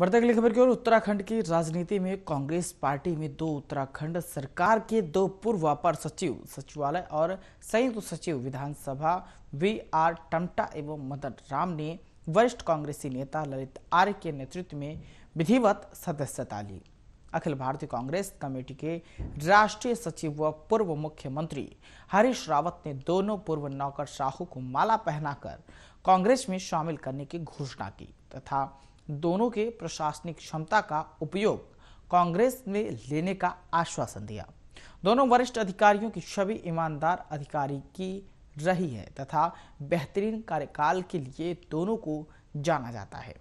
बढ़ते अगली खबर की ओर उत्तराखंड की राजनीति में कांग्रेस पार्टी में दो उत्तराखंड सरकार के दो पूर्व अपर सचिव सचिवालय और संयुक्त सचिव विधानसभा वी आर टमटा एवं मदन राम ने वरिष्ठ कांग्रेसी नेता ललित आर्य के नेतृत्व में विधिवत सदस्यता ली अखिल भारतीय कांग्रेस कमेटी के राष्ट्रीय सचिव व पूर्व मुख्यमंत्री हरीश रावत ने दोनों पूर्व नौकर शाहू को माला पहनाकर कांग्रेस में शामिल करने की घोषणा की तथा दोनों के प्रशासनिक क्षमता का उपयोग कांग्रेस ने लेने का आश्वासन दिया दोनों वरिष्ठ अधिकारियों की छवि ईमानदार अधिकारी की रही है तथा बेहतरीन कार्यकाल के लिए दोनों को जाना जाता है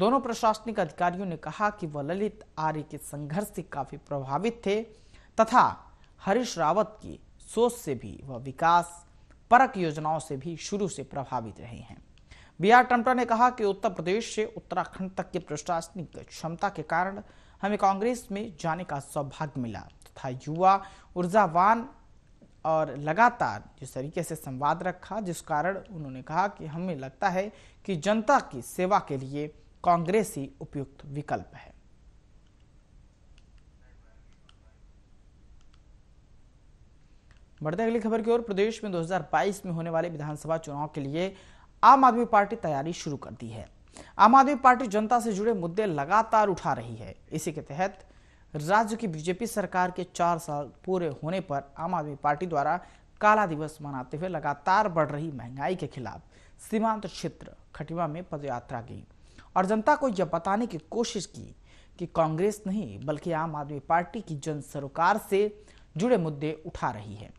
दोनों प्रशासनिक अधिकारियों ने कहा कि वह ललित आर्य के संघर्ष से काफी प्रभावित थे तथा हरीश रावत की सोच से भी वह विकास परक योजनाओं से भी शुरू से प्रभावित रहे हैं बी आर टमटा ने कहा कि उत्तर प्रदेश से उत्तराखंड तक की प्रशासनिक क्षमता के कारण हमें कांग्रेस में जाने का सौभाग्य मिला तथा युवा ऊर्जावान और लगातार जिस तरीके से संवाद रखा जिस कारण उन्होंने कहा कि हमें लगता है कि जनता की सेवा के लिए कांग्रेस ही उपयुक्त विकल्प है बढ़ते अगली खबर की ओर प्रदेश में 2022 में होने वाले विधानसभा चुनाव के लिए आम आदमी पार्टी तैयारी शुरू कर दी है आम आदमी पार्टी जनता से जुड़े मुद्दे लगातार उठा रही है इसी के तहत राज्य की बीजेपी सरकार के चार साल पूरे होने पर आम आदमी पार्टी द्वारा काला दिवस मनाते हुए लगातार बढ़ रही महंगाई के खिलाफ सीमांत क्षेत्र खटिमा में पदयात्रा की और जनता को यह बताने की कोशिश की कि कांग्रेस नहीं बल्कि आम आदमी पार्टी की जन सरोकार से जुड़े मुद्दे उठा रही है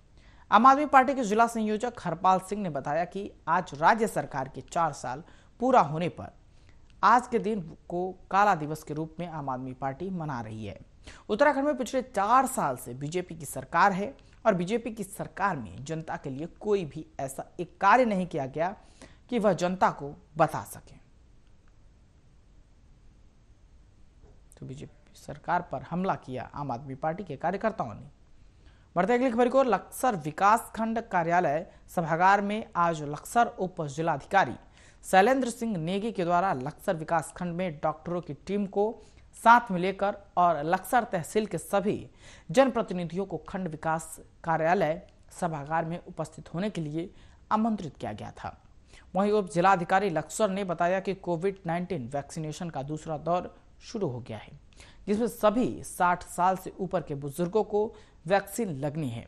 आम आदमी पार्टी के जिला संयोजक हरपाल सिंह ने बताया कि आज राज्य सरकार के चार साल पूरा होने पर आज के दिन को काला दिवस के रूप में आम आदमी पार्टी मना रही है उत्तराखंड में पिछले चार साल से बीजेपी की सरकार है और बीजेपी की सरकार में जनता के लिए कोई भी ऐसा एक कार्य नहीं किया गया कि वह जनता को बता सके तो बीजेपी सरकार पर हमला किया आम आदमी पार्टी के कार्यकर्ताओं ने बढ़ते अगली खबर को लक्सर विकास खंड कार्यालय सभागार में आज लक्सर उप जिलाधिकारी शैलेंद्र सिंह नेगी के द्वारा लक्सर विकास खंड में डॉक्टरों की टीम को साथ में लेकर और लक्सर तहसील के सभी जनप्रतिनिधियों को खंड विकास कार्यालय सभागार में उपस्थित होने के लिए आमंत्रित किया गया था वहीं उप जिलाधिकारी लक्सर ने बताया कि कोविड 19 वैक्सीनेशन का दूसरा दौर शुरू हो गया है जिसमें सभी 60 साल से ऊपर के बुजुर्गों को वैक्सीन लगनी है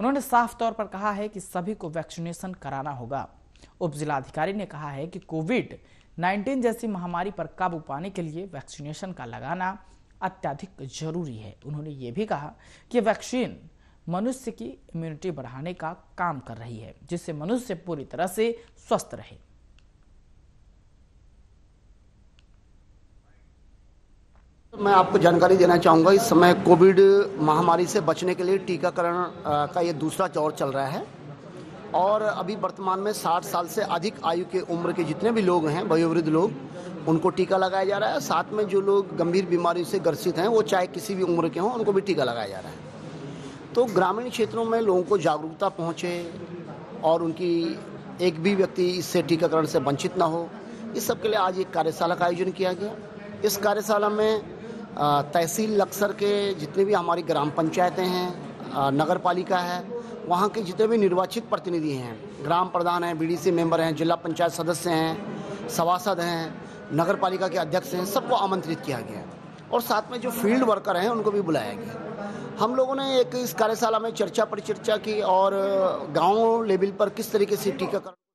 उन्होंने साफ तौर पर कहा है कि सभी को वैक्सीनेशन कराना होगा उप जिलाधिकारी ने कहा है कि कोविड 19 जैसी महामारी पर काबू पाने के लिए वैक्सीनेशन का लगाना अत्यधिक जरूरी है उन्होंने ये भी कहा कि वैक्सीन मनुष्य की इम्यूनिटी बढ़ाने का काम कर रही है जिससे मनुष्य पूरी तरह से स्वस्थ रहे मैं आपको जानकारी देना चाहूँगा इस समय कोविड महामारी से बचने के लिए टीकाकरण का ये दूसरा दौर चल रहा है और अभी वर्तमान में 60 साल से अधिक आयु के उम्र के जितने भी लोग हैं वयोवृद्ध लोग उनको टीका लगाया जा रहा है साथ में जो लोग गंभीर बीमारी से ग्रसित हैं वो चाहे किसी भी उम्र के हों उनको भी टीका लगाया जा रहा है तो ग्रामीण क्षेत्रों में लोगों को जागरूकता पहुँचे और उनकी एक भी व्यक्ति इससे टीकाकरण से वंचित ना हो इस सब के लिए आज एक कार्यशाला का आयोजन किया गया इस कार्यशाला में तहसील लक्सर के जितने भी हमारी ग्राम पंचायतें हैं नगर पालिका है वहाँ के जितने भी निर्वाचित प्रतिनिधि हैं ग्राम प्रधान हैं बी डी मेंबर हैं जिला पंचायत सदस्य हैं सभासद हैं नगर पालिका के अध्यक्ष हैं सबको आमंत्रित किया गया और साथ में जो फील्ड वर्कर हैं उनको भी बुलाया गया हम लोगों ने एक इस कार्यशाला में चर्चा परिचर्चा की और गांव लेवल पर किस तरीके से टीकाकरण